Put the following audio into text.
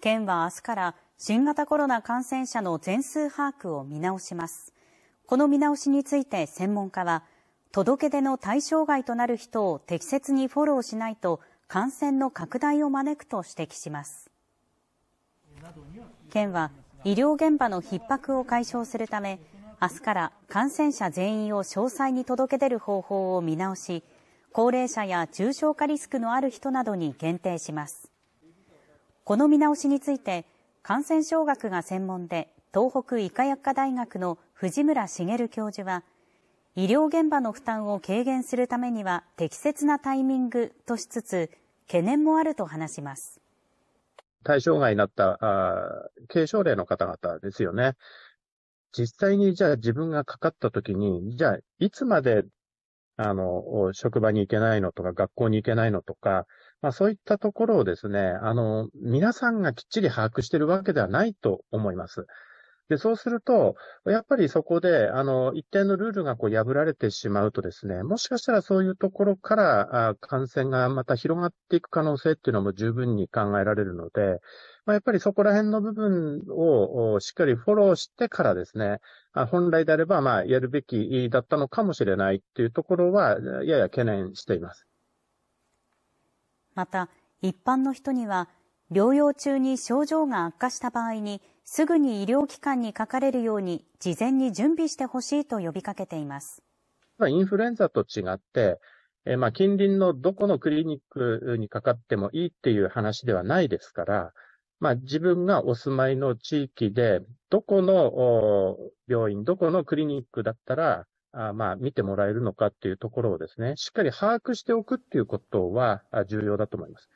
県は明日から新型コロナ感染者の全数把握を見直します。この見直しについて専門家は、届け出の対象外となる人を適切にフォローしないと感染の拡大を招くと指摘します。県は医療現場の逼迫を解消するため、明日から感染者全員を詳細に届け出る方法を見直し、高齢者や重症化リスクのある人などに限定します。この見直しについて、感染症学が専門で、東北医科薬科大学の藤村茂教授は、医療現場の負担を軽減するためには適切なタイミングとしつつ、懸念もあると話します。対象外になったあ軽症例の方々ですよね。実際にじゃあ自分がかかった時に、じゃあいつまであの職場に行けないのとか学校に行けないのとか、まあ、そういったところをですね、あの、皆さんがきっちり把握しているわけではないと思います。で、そうすると、やっぱりそこで、あの、一定のルールがこう破られてしまうとですね、もしかしたらそういうところから、感染がまた広がっていく可能性っていうのも十分に考えられるので、まあ、やっぱりそこら辺の部分をしっかりフォローしてからですね、本来であれば、まあ、やるべきだったのかもしれないっていうところは、やや懸念しています。また、一般の人には、療養中に症状が悪化した場合に、すぐに医療機関にかかれるように、事前に準備してほしいと呼びかけています。インフルエンザと違って、えまあ近隣のどこのクリニックにかかってもいいっていう話ではないですから、まあ、自分がお住まいの地域で、どこの病院、どこのクリニックだったら、あまあ、見てもらえるのかっていうところをですね、しっかり把握しておくっていうことは重要だと思います。